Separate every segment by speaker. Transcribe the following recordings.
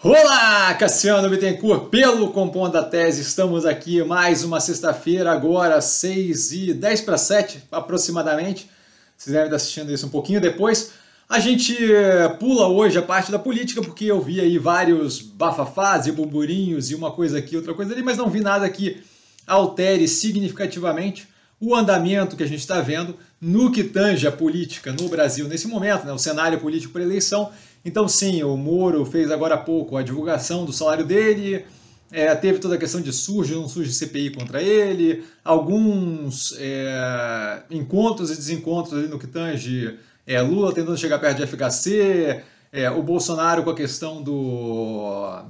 Speaker 1: Olá, Cassiano Bittencourt, pelo Compondo da Tese, estamos aqui mais uma sexta-feira, agora 6 e 10 para 7 aproximadamente, vocês devem estar assistindo isso um pouquinho depois. A gente eh, pula hoje a parte da política, porque eu vi aí vários bafafás e burburinhos e uma coisa aqui, outra coisa ali, mas não vi nada que altere significativamente o andamento que a gente está vendo no que tange a política no Brasil nesse momento, né, o cenário político para eleição, eleição então, sim, o Moro fez agora há pouco a divulgação do salário dele, é, teve toda a questão de surge ou não surge CPI contra ele, alguns é, encontros e desencontros ali no que tange é, Lula tentando chegar perto de FHC, é, o Bolsonaro com a questão do,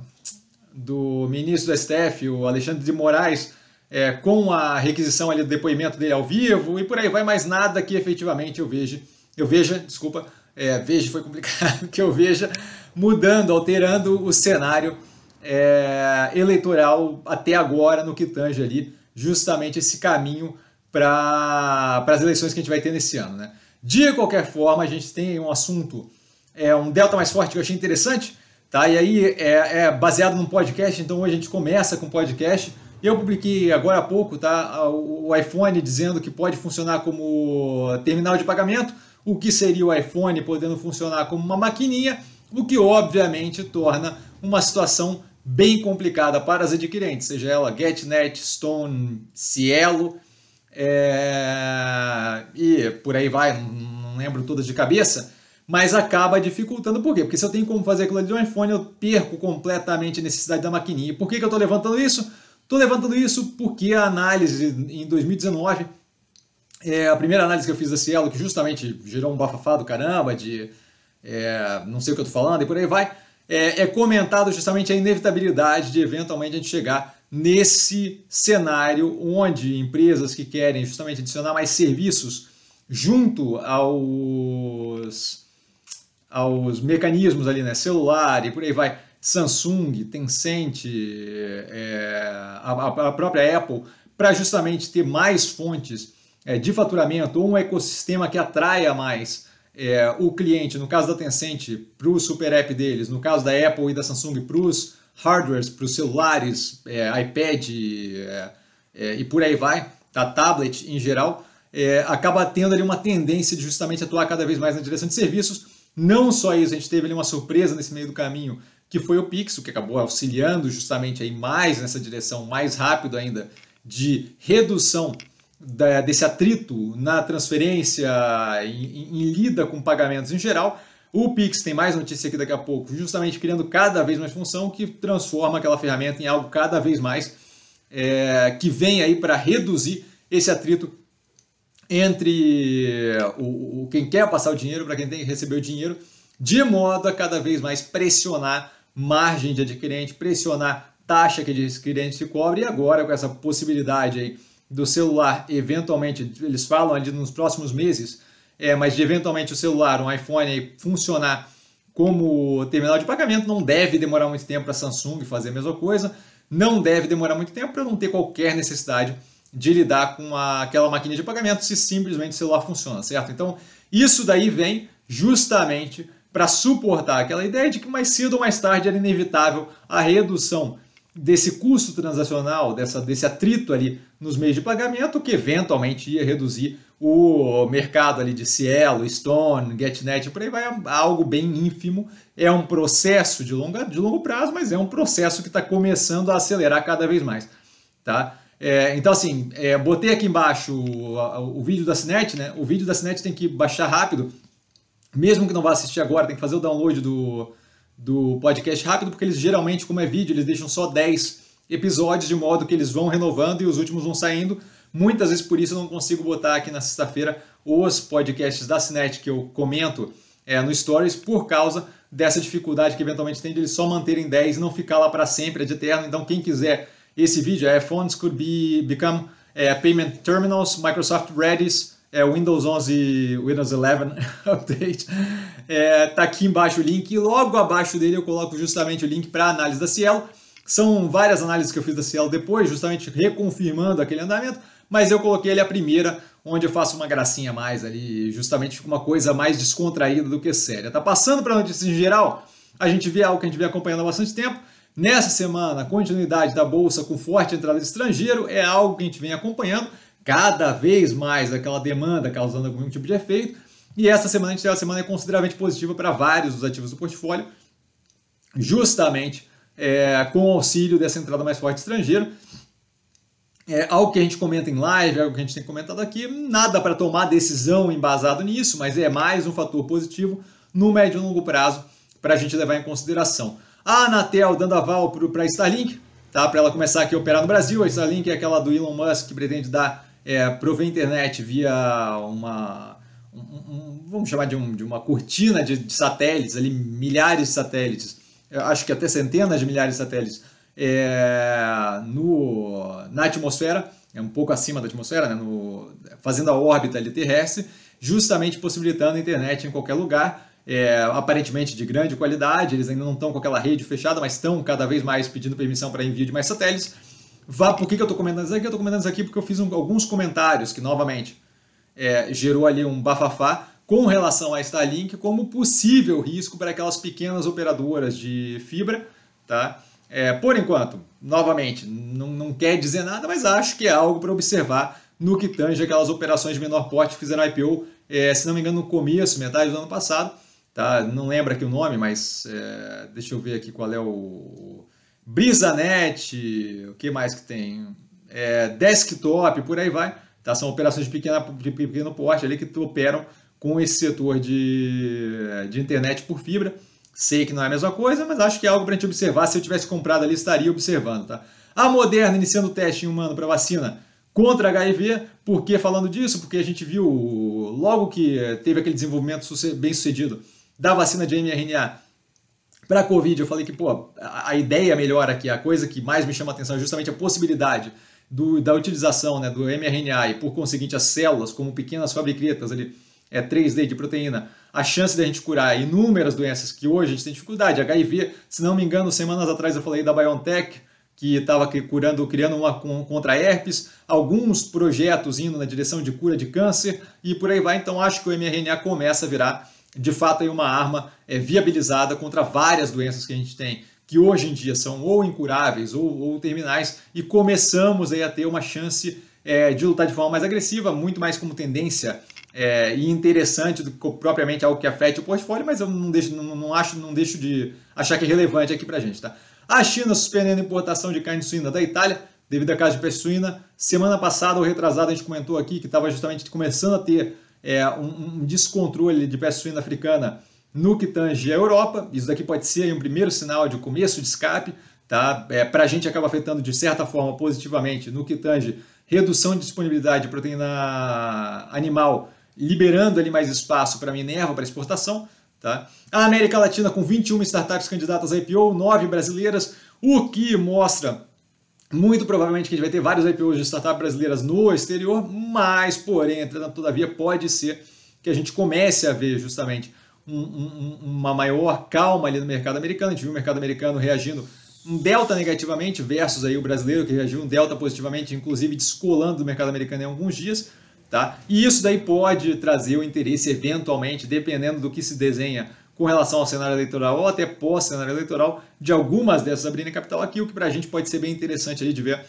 Speaker 1: do ministro do STF, o Alexandre de Moraes, é, com a requisição ali do depoimento dele ao vivo, e por aí vai mais nada que efetivamente eu veja, eu veja, desculpa, é, foi complicado que eu veja, mudando, alterando o cenário é, eleitoral até agora no que tange ali, justamente esse caminho para as eleições que a gente vai ter nesse ano. Né? De qualquer forma, a gente tem um assunto, é, um delta mais forte que eu achei interessante, tá? e aí é, é baseado num podcast, então hoje a gente começa com podcast. Eu publiquei agora há pouco tá, o iPhone dizendo que pode funcionar como terminal de pagamento o que seria o iPhone podendo funcionar como uma maquininha, o que obviamente torna uma situação bem complicada para as adquirentes, seja ela GetNet, Stone, Cielo é... e por aí vai, não lembro todas de cabeça, mas acaba dificultando. Por quê? Porque se eu tenho como fazer aquilo ali de um iPhone, eu perco completamente a necessidade da maquininha. E por que, que eu estou levantando isso? Estou levantando isso porque a análise em 2019 é, a primeira análise que eu fiz da Cielo, que justamente gerou um bafafá do caramba, de é, não sei o que eu tô falando e por aí vai, é, é comentado justamente a inevitabilidade de eventualmente a gente chegar nesse cenário onde empresas que querem justamente adicionar mais serviços junto aos, aos mecanismos ali, né? Celular e por aí vai. Samsung, Tencent, é, a, a, própria Apple, para justamente ter mais fontes é, de faturamento ou um ecossistema que atraia mais é, o cliente, no caso da Tencent, para o super app deles, no caso da Apple e da Samsung, para os hardwares, para os celulares, é, iPad é, é, e por aí vai, da tá? tablet em geral, é, acaba tendo ali uma tendência de justamente atuar cada vez mais na direção de serviços. Não só isso, a gente teve ali uma surpresa nesse meio do caminho, que foi o Pixel, que acabou auxiliando justamente aí mais nessa direção, mais rápido ainda, de redução da, desse atrito na transferência, em, em lida com pagamentos em geral, o Pix tem mais notícia aqui daqui a pouco, justamente criando cada vez mais função que transforma aquela ferramenta em algo cada vez mais é, que vem aí para reduzir esse atrito entre o, o quem quer passar o dinheiro para quem tem que receber o dinheiro, de modo a cada vez mais pressionar margem de adquirente, pressionar taxa que esse cliente se cobre e agora com essa possibilidade aí do celular, eventualmente, eles falam ali nos próximos meses, é, mas de eventualmente o celular, um iPhone funcionar como terminal de pagamento, não deve demorar muito tempo para a Samsung fazer a mesma coisa, não deve demorar muito tempo para não ter qualquer necessidade de lidar com a, aquela máquina de pagamento se simplesmente o celular funciona, certo? Então, isso daí vem justamente para suportar aquela ideia de que mais cedo ou mais tarde era inevitável a redução desse custo transacional, dessa, desse atrito ali nos meios de pagamento, que eventualmente ia reduzir o mercado ali de Cielo, Stone, GetNet, por aí vai, é algo bem ínfimo. É um processo de, longa, de longo prazo, mas é um processo que está começando a acelerar cada vez mais. Tá? É, então, assim, é, botei aqui embaixo o, o vídeo da Cinet, né? O vídeo da Cinet tem que baixar rápido. Mesmo que não vá assistir agora, tem que fazer o download do, do podcast rápido, porque eles geralmente, como é vídeo, eles deixam só 10 episódios, de modo que eles vão renovando e os últimos vão saindo. Muitas vezes por isso eu não consigo botar aqui na sexta-feira os podcasts da Cinet que eu comento é, no Stories por causa dessa dificuldade que eventualmente tem de eles só manterem 10 e não ficar lá para sempre, é de eterno. Então, quem quiser esse vídeo, é Phones Could Be Become é, Payment Terminals, Microsoft Redis, é, Windows 11, Windows 11 Update, é, tá aqui embaixo o link e logo abaixo dele eu coloco justamente o link para a análise da Cielo. São várias análises que eu fiz da Cielo depois, justamente reconfirmando aquele andamento, mas eu coloquei ele a primeira, onde eu faço uma gracinha a mais ali, justamente fica uma coisa mais descontraída do que séria. Tá passando para notícias em geral, a gente vê algo que a gente vem acompanhando há bastante tempo, Nessa semana, a continuidade da bolsa com forte entrada de estrangeiro é algo que a gente vem acompanhando, cada vez mais aquela demanda causando algum tipo de efeito. E essa semana a gente teve uma semana consideravelmente positiva para vários dos ativos do portfólio, justamente é, com o auxílio dessa entrada mais forte estrangeira. É, algo que a gente comenta em live, algo que a gente tem comentado aqui, nada para tomar decisão embasado nisso, mas é mais um fator positivo no médio e longo prazo para a gente levar em consideração. A Anatel dando aval para a Starlink, tá? para ela começar aqui a operar no Brasil. A Starlink é aquela do Elon Musk que pretende dar é, provei internet via uma. Um, um, vamos chamar de, um, de uma cortina de, de, satélites, ali milhares de satélites, acho que até centenas de milhares de satélites, é, no, na atmosfera, é um pouco acima da atmosfera, né, no, fazendo a órbita ali terrestre, justamente possibilitando a internet em qualquer lugar, é, aparentemente de grande qualidade, eles ainda não estão com aquela rede fechada, mas estão cada vez mais pedindo permissão para envio de mais satélites Vá, por que, que eu estou comentando isso aqui? Eu estou comentando isso aqui porque eu fiz um, alguns comentários que, novamente, é, gerou ali um bafafá com relação a Starlink como possível risco para aquelas pequenas operadoras de fibra, tá? É, por enquanto, novamente, não, não quer dizer nada, mas acho que é algo para observar no que tange aquelas operações de menor porte que fizeram IPO, é, se não me engano, no começo, metade do ano passado, tá? Não lembro aqui o nome, mas é, deixa eu ver aqui qual é o, Brisanet, o que mais que tem? É, desktop, por aí vai. Tá? São operações de, pequena, de pequeno porte ali que operam com esse setor de, de internet por fibra. Sei que não é a mesma coisa, mas acho que é algo para a gente observar. Se eu tivesse comprado ali, estaria observando. Tá? A Moderna iniciando o teste em humano para vacina contra HIV. Por que falando disso? Porque a gente viu, logo que teve aquele desenvolvimento bem sucedido da vacina de mRNA, para a Covid, eu falei que pô, a ideia melhor aqui, a coisa que mais me chama a atenção é justamente a possibilidade do, da utilização né, do mRNA e, por conseguinte, as células como pequenas fabricretas, ali, é, 3D de proteína, a chance de a gente curar inúmeras doenças que hoje a gente tem dificuldade. HIV, se não me engano, semanas atrás eu falei da BioNTech, que estava curando, criando uma um, contra herpes, alguns projetos indo na direção de cura de câncer e por aí vai. Então acho que o mRNA começa a virar de fato aí uma arma é, viabilizada contra várias doenças que a gente tem, que hoje em dia são ou incuráveis ou, ou terminais, e começamos aí a ter uma chance é, de lutar de forma mais agressiva, muito mais como tendência é, e interessante do que propriamente algo que afete o portfólio, mas eu não, deixo, não, não acho, não deixo de achar que é relevante aqui para a gente, tá? A China suspendendo a importação de carne suína da Itália devido à casa de peste suína. Semana passada ou retrasada a gente comentou aqui que estava justamente começando a ter é, um, um descontrole de peste suína africana no que tange a Europa. Isso daqui pode ser um primeiro sinal de começo de escape. Tá? É, Para a gente acaba afetando de certa forma positivamente no que tange redução de disponibilidade de proteína animal, liberando ali mais espaço para Minerva, para exportação. Tá? A América Latina com 21 startups candidatas a IPO, 9 brasileiras, o que mostra muito provavelmente que a gente vai ter vários IPOs de startups brasileiras no exterior, mas, porém, entretanto, todavia, pode ser que a gente comece a ver justamente um, um, uma maior calma ali no mercado americano. A gente viu o mercado americano reagindo um delta negativamente versus aí o brasileiro que reagiu um delta positivamente, inclusive descolando do mercado americano em alguns dias. Tá? E isso daí pode trazer o interesse eventualmente, dependendo do que se desenha com relação ao cenário eleitoral ou até pós-cenário eleitoral de algumas dessas abrindo capital aqui, o que para a gente pode ser bem interessante ali de ver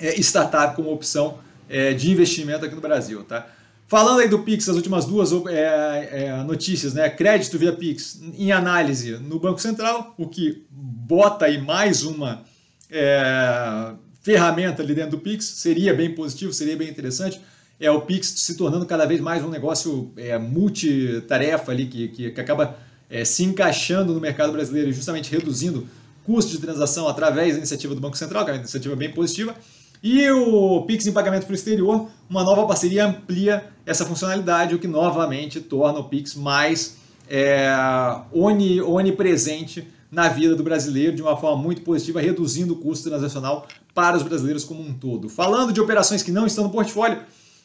Speaker 1: é, startup como opção é, de investimento aqui no Brasil, tá? Falando aí do Pix, as últimas duas é, é, notícias, né? Crédito via Pix em análise no Banco Central, o que bota aí mais uma é, ferramenta ali dentro do Pix, seria bem positivo, seria bem interessante é o Pix se tornando cada vez mais um negócio é, multitarefa ali, que, que, que acaba é, se encaixando no mercado brasileiro e justamente reduzindo custo de transação através da iniciativa do Banco Central, que é uma iniciativa bem positiva. E o Pix em pagamento para o exterior, uma nova parceria amplia essa funcionalidade, o que novamente torna o Pix mais é, oni, onipresente na vida do brasileiro de uma forma muito positiva, reduzindo o custo transacional para os brasileiros como um todo. Falando de operações que não estão no portfólio,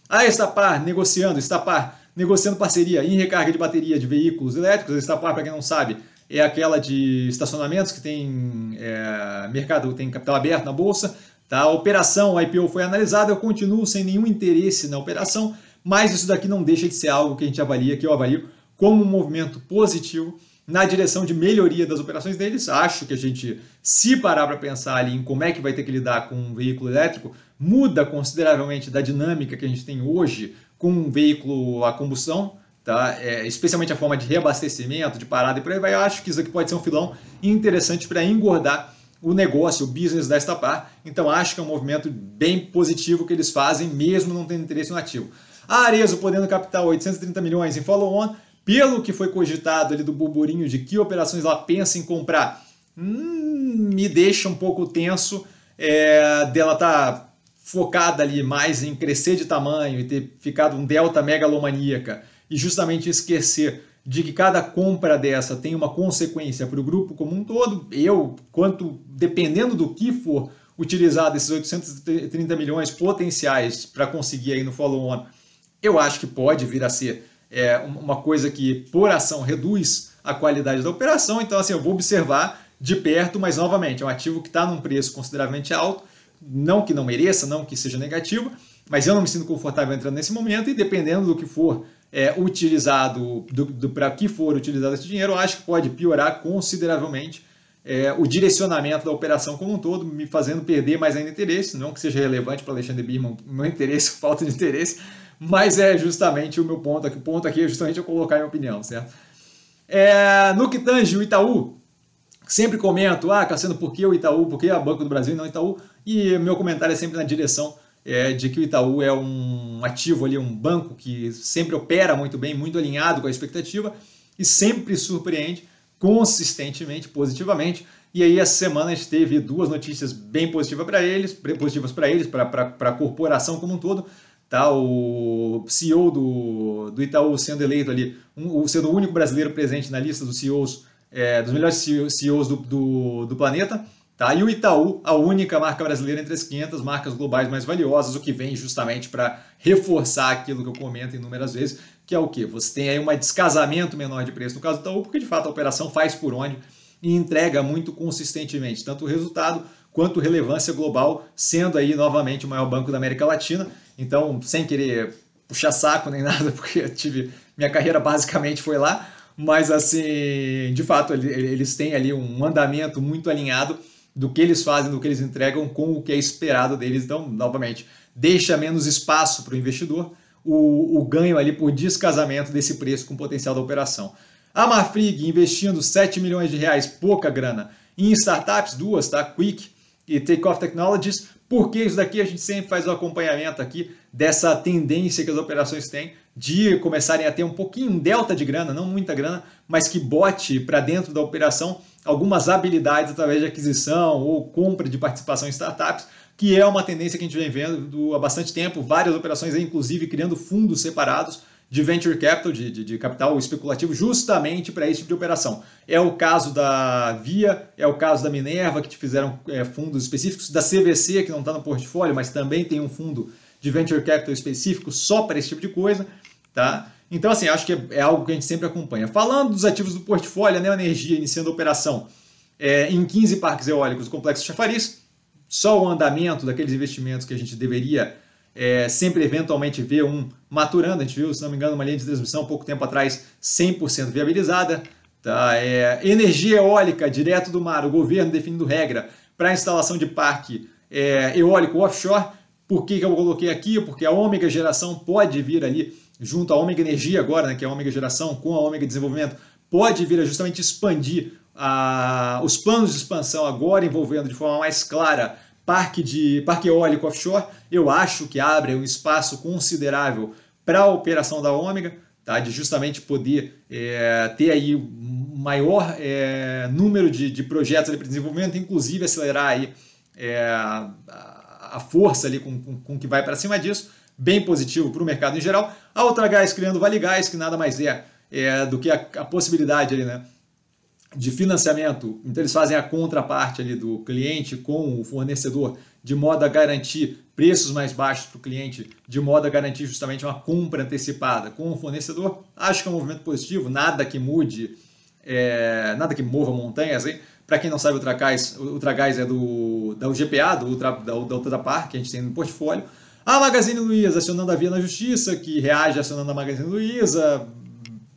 Speaker 1: a ah, Estapar negociando, Estapar negociando parceria em recarga de bateria de veículos elétricos. A Estapar, para quem não sabe, é aquela de estacionamentos que tem é, mercado, tem capital aberto na bolsa. Tá? A operação, a IPO foi analisada, eu continuo sem nenhum interesse na operação, mas isso daqui não deixa de ser algo que a gente avalia, que eu avalio como um movimento positivo na direção de melhoria das operações deles. Acho que a gente, se parar para pensar ali em como é que vai ter que lidar com um veículo elétrico, muda consideravelmente da dinâmica que a gente tem hoje com um veículo a combustão, tá? É, especialmente a forma de reabastecimento, de parada e por aí vai. Eu acho que isso aqui pode ser um filão interessante para engordar o negócio, o business da Estapar. Então acho que é um movimento bem positivo que eles fazem, mesmo não tendo interesse no ativo. A Arezo podendo captar 830 milhões em follow-on, pelo que foi cogitado ali do burburinho de que operações ela pensa em comprar, hum, me deixa um pouco tenso é, dela tá focada ali mais em crescer de tamanho e ter ficado um delta megalomaníaca e justamente esquecer de que cada compra dessa tem uma consequência para o grupo como um todo, eu, quanto dependendo do que for utilizado esses 830 milhões potenciais para conseguir aí no follow-on, eu acho que pode vir a ser é, uma coisa que por ação reduz a qualidade da operação, então assim, eu vou observar de perto, mas novamente, é um ativo que está num preço consideravelmente alto, não que não mereça, não que seja negativo, mas eu não me sinto confortável entrando nesse momento e dependendo do que for é, utilizado, do, do para que for utilizado esse dinheiro, eu acho que pode piorar consideravelmente é, o direcionamento da operação como um todo, me fazendo perder mais ainda interesse, não que seja relevante para Alexandre Birman meu interesse, falta de interesse, mas é justamente o meu ponto aqui, o ponto aqui é justamente eu colocar minha opinião, certo? É, no que tange o Itaú, sempre comento, ah, Cassiano, por que o Itaú, por que a Banco do Brasil e não Itaú? E meu comentário é sempre na direção é, de que o Itaú é um ativo ali, um banco que sempre opera muito bem, muito alinhado com a expectativa e sempre surpreende consistentemente, positivamente. E aí essa semana a gente teve duas notícias bem positivas para eles, positivas para eles, para a corporação como um todo. Tá, o CEO do, do Itaú sendo eleito ali, um, sendo o único brasileiro presente na lista dos CEOs, é, dos melhores CEOs do, do, do planeta. Tá? E o Itaú, a única marca brasileira entre as 500 marcas globais mais valiosas, o que vem justamente para reforçar aquilo que eu comento inúmeras vezes, que é o que? Você tem aí um descasamento menor de preço no caso do Itaú, porque de fato a operação faz por onde e entrega muito consistentemente, tanto o resultado quanto relevância global, sendo aí novamente o maior banco da América Latina. Então, sem querer puxar saco nem nada, porque eu tive minha carreira basicamente foi lá, mas assim, de fato, eles têm ali um andamento muito alinhado do que eles fazem, do que eles entregam com o que é esperado deles. Então, novamente, deixa menos espaço para o investidor, o ganho ali por descasamento desse preço com o potencial da operação. A Marfrig investindo 7 milhões de reais, pouca grana, em startups, duas, tá? Quick e Takeoff Technologies, porque isso daqui a gente sempre faz o um acompanhamento aqui dessa tendência que as operações têm de começarem a ter um pouquinho um delta de grana, não muita grana, mas que bote para dentro da operação algumas habilidades através de aquisição ou compra de participação em startups, que é uma tendência que a gente vem vendo há bastante tempo, várias operações, inclusive criando fundos separados de venture capital, de, de, de capital especulativo, justamente para esse tipo de operação. É o caso da Via, é o caso da Minerva, que fizeram é, fundos específicos, da CVC, que não está no portfólio, mas também tem um fundo de venture capital específico só para esse tipo de coisa, tá? Então, assim, acho que é algo que a gente sempre acompanha. Falando dos ativos do portfólio, né, a né, energia iniciando a operação é, em 15 parques eólicos do Complexo Chafariz, só o andamento daqueles investimentos que a gente deveria é, sempre eventualmente ver um maturando. A gente viu, se não me engano, uma linha de transmissão pouco tempo atrás 100% viabilizada. Tá? É, energia eólica direto do mar, o governo definindo regra para instalação de parque é, eólico offshore. Por que, que eu coloquei aqui? Porque a ômega geração pode vir ali junto à Ômega Energia agora, né, que é a Ômega Geração, com a Ômega Desenvolvimento, pode vir a justamente expandir a, os planos de expansão agora envolvendo de forma mais clara parque de parque eólico offshore, eu acho que abre um espaço considerável para a operação da Ômega, tá? de justamente poder é, ter aí maior é, número de, de projetos ali para desenvolvimento, inclusive acelerar aí é, a força ali com, com, com que vai para cima disso bem positivo para o mercado em geral. A Ultragás criando Vale Gás, que nada mais é, é do que a, a possibilidade ali, né, de financiamento. Então eles fazem a contraparte ali do cliente com o fornecedor, de modo a garantir preços mais baixos para o cliente, de modo a garantir justamente uma compra antecipada com o fornecedor. Acho que é um movimento positivo, nada que mude, é, nada que mova montanhas, hein? Para quem não sabe, o Ultragás, Ultragás é do, da UGPA, do Ultra, da, da Ultrapar, que a gente tem no portfólio. A Magazine Luiza acionando a via na justiça, que reage acionando a Magazine Luiza,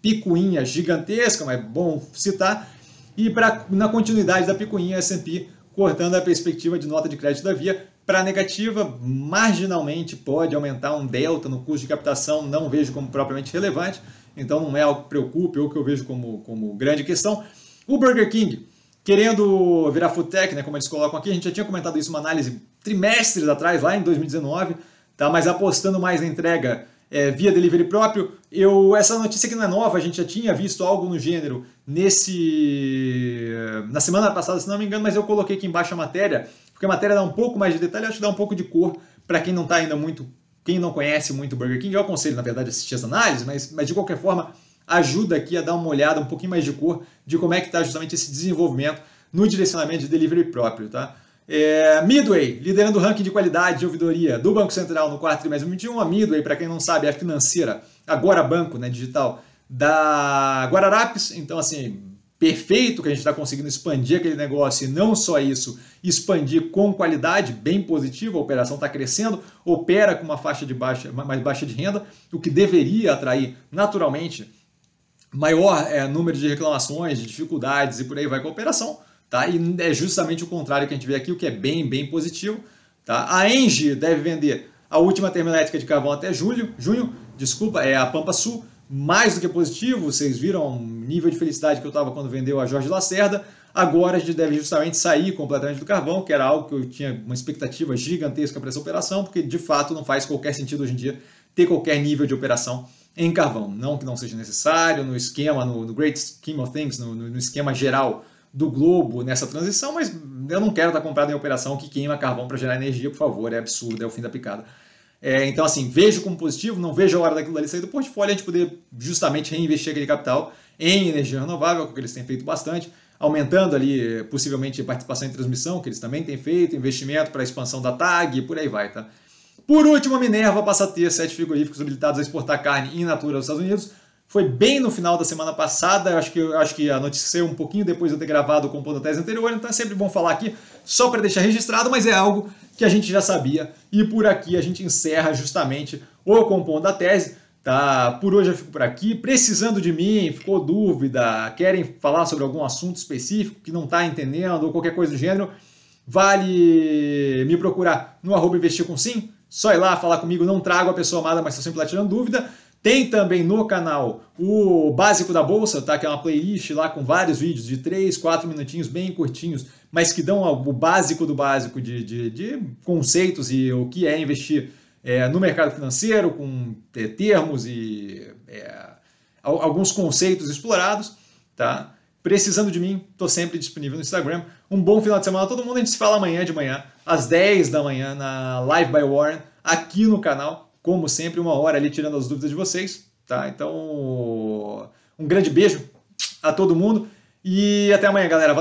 Speaker 1: picuinha gigantesca, mas é bom citar. E pra, na continuidade da picuinha, a S&P cortando a perspectiva de nota de crédito da via para negativa, marginalmente pode aumentar um delta no custo de captação, não vejo como propriamente relevante, então não é algo que preocupe ou que eu vejo como, como grande questão. O Burger King, querendo virar food tech, né, como eles colocam aqui, a gente já tinha comentado isso uma análise trimestres atrás, lá em 2019, tá? mas apostando mais na entrega é, via delivery próprio. Eu, essa notícia que não é nova, a gente já tinha visto algo no gênero nesse na semana passada, se não me engano, mas eu coloquei aqui embaixo a matéria, porque a matéria dá um pouco mais de detalhe, acho que dá um pouco de cor para quem não está ainda muito, quem não conhece muito Burger King. Eu aconselho, na verdade, assistir as análises, mas, mas de qualquer forma, ajuda aqui a dar uma olhada um pouquinho mais de cor de como é que está justamente esse desenvolvimento no direcionamento de delivery próprio, tá? É, Midway, liderando o ranking de qualidade de ouvidoria do Banco Central no quarto trimestre de 2021. A Midway, para quem não sabe, é a financeira, agora banco, né, digital, da Guararapes. Então, assim, perfeito que a gente está conseguindo expandir aquele negócio e não só isso, expandir com qualidade, bem positivo, a operação está crescendo, opera com uma faixa de baixa, mais baixa de renda, o que deveria atrair naturalmente maior é, número de reclamações, de dificuldades e por aí vai com a operação. Tá? E é justamente o contrário que a gente vê aqui, o que é bem, bem positivo. Tá? A Engie deve vender a última termoelétrica de carvão até julho, junho, desculpa, é a Pampa Sul, mais do que positivo, vocês viram o nível de felicidade que eu estava quando vendeu a Jorge Lacerda, agora a gente deve justamente sair completamente do carvão, que era algo que eu tinha uma expectativa gigantesca para essa operação, porque de fato não faz qualquer sentido hoje em dia ter qualquer nível de operação em carvão, não que não seja necessário, no esquema, no, no great scheme of things, no, no, no esquema geral do globo nessa transição, mas eu não quero estar comprado em operação que queima carvão para gerar energia, por favor, é absurdo, é o fim da picada. É, então, assim, vejo como positivo, não vejo a hora daquilo ali sair do portfólio, a gente poder justamente reinvestir aquele capital em energia renovável, que eles têm feito bastante, aumentando ali possivelmente a participação em transmissão, que eles também têm feito, investimento para a expansão da TAG e por aí vai, tá? Por último, a Minerva passa a ter sete frigoríficos habilitados a exportar carne in natura aos Estados Unidos, foi bem no final da semana passada, acho que, acho que a notícia um pouquinho depois de eu ter gravado o da Tese anterior, então é sempre bom falar aqui, só para deixar registrado, mas é algo que a gente já sabia. E por aqui a gente encerra justamente o Compondo da Tese. Tá, por hoje eu fico por aqui. Precisando de mim, ficou dúvida, querem falar sobre algum assunto específico que não está entendendo ou qualquer coisa do gênero, vale me procurar no arroba investir com sim. Só ir lá falar comigo, não trago a pessoa amada, mas estou sempre lá tirando dúvida. Tem também no canal o Básico da Bolsa, tá? Que é uma playlist lá com vários vídeos de 3, 4 minutinhos, bem curtinhos, mas que dão o básico do básico de, de, de conceitos e o que é investir é, no mercado financeiro, com é, termos e é, alguns conceitos explorados, tá? Precisando de mim, estou sempre disponível no Instagram. Um bom final de semana a todo mundo. A gente se fala amanhã de manhã, às 10 da manhã, na Live by Warren, aqui no canal como sempre, uma hora ali tirando as dúvidas de vocês, tá? Então, um grande beijo a todo mundo e até amanhã, galera.